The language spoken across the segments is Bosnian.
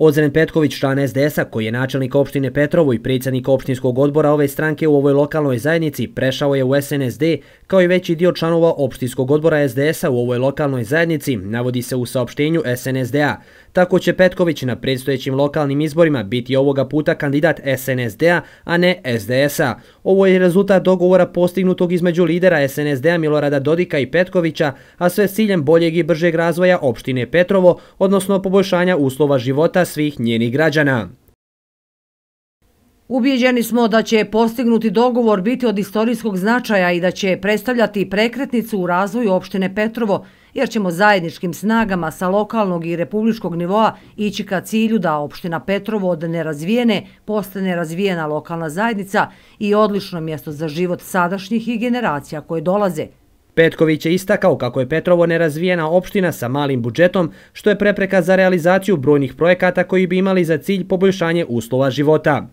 Ozren Petković, član SDS-a, koji je načelnik opštine Petrovo i predsjednik opštinskog odbora ove stranke u ovoj lokalnoj zajednici, prešao je u SNSD, kao i veći dio članova opštinskog odbora SDS-a u ovoj lokalnoj zajednici, navodi se u saopštenju SNSD-a. Tako će Petković na predstojećim lokalnim izborima biti ovoga puta kandidat SNSD-a, a ne SDS-a. Ovo je rezultat dogovora postignutog između lidera SNSD-a Milorada Dodika i Petkovića, a sve s ciljem boljeg i bržeg razvoja opštine Petrovo, odnosno poboljšanja uslova života svih njenih građana. Ubijeđeni smo da će postignuti dogovor biti od istorijskog značaja i da će predstavljati prekretnicu u razvoju opštine Petrovo, jer ćemo zajedničkim snagama sa lokalnog i republičkog nivoa ići ka cilju da opština Petrovo od nerazvijene postane razvijena lokalna zajednica i odlično mjesto za život sadašnjih i generacija koje dolaze. Petković je istakao kako je Petrovo nerazvijena opština sa malim budžetom, što je prepreka za realizaciju brojnih projekata koji bi imali za cilj poboljšanje uslova života.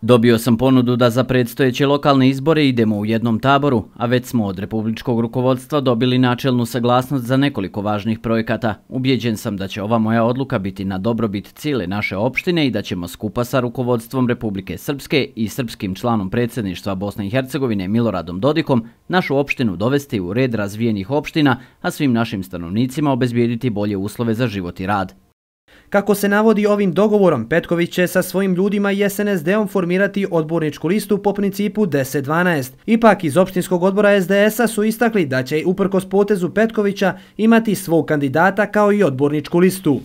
Dobio sam ponudu da za predstojeće lokalne izbore idemo u jednom taboru, a već smo od republičkog rukovodstva dobili načelnu saglasnost za nekoliko važnih projekata. Ubjeđen sam da će ova moja odluka biti na dobrobit cijele naše opštine i da ćemo skupa sa rukovodstvom Republike Srpske i srpskim članom predsjedništva Bosne i Hercegovine Miloradom Dodikom našu opštinu dovesti u red razvijenih opština, a svim našim stanovnicima obezbijediti bolje uslove za život i rad, Kako se navodi ovim dogovorom, Petković će sa svojim ljudima i SNSD-om formirati odborničku listu po principu 10-12. Ipak iz opštinskog odbora SDS-a su istakli da će uprkos potezu Petkovića imati svog kandidata kao i odborničku listu.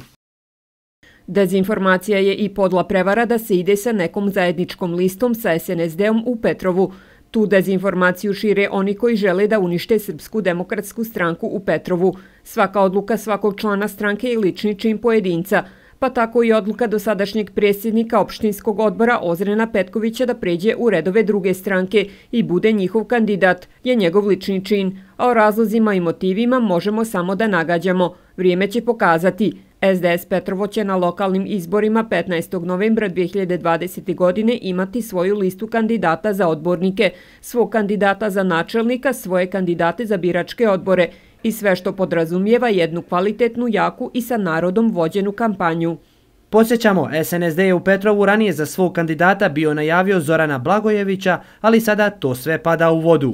Dezinformacija je i podla prevara da se ide sa nekom zajedničkom listom sa SNSD-om u Petrovu. Tu dezinformaciju šire oni koji žele da unište Srpsku demokratsku stranku u Petrovu. Svaka odluka svakog člana stranke je lični čin pojedinca, pa tako i odluka do sadašnjeg predsjednika opštinskog odbora Ozrena Petkovića da pređe u redove druge stranke i bude njihov kandidat, je njegov lični čin. A o razlozima i motivima možemo samo da nagađamo. Vrijeme će pokazati. SDS Petrovo će na lokalnim izborima 15. novembra 2020. godine imati svoju listu kandidata za odbornike, svog kandidata za načelnika, svoje kandidate za biračke odbore i sve što podrazumijeva jednu kvalitetnu, jaku i sa narodom vođenu kampanju. Posjećamo, SNSD je u Petrovu ranije za svog kandidata bio najavio Zorana Blagojevića, ali sada to sve pada u vodu.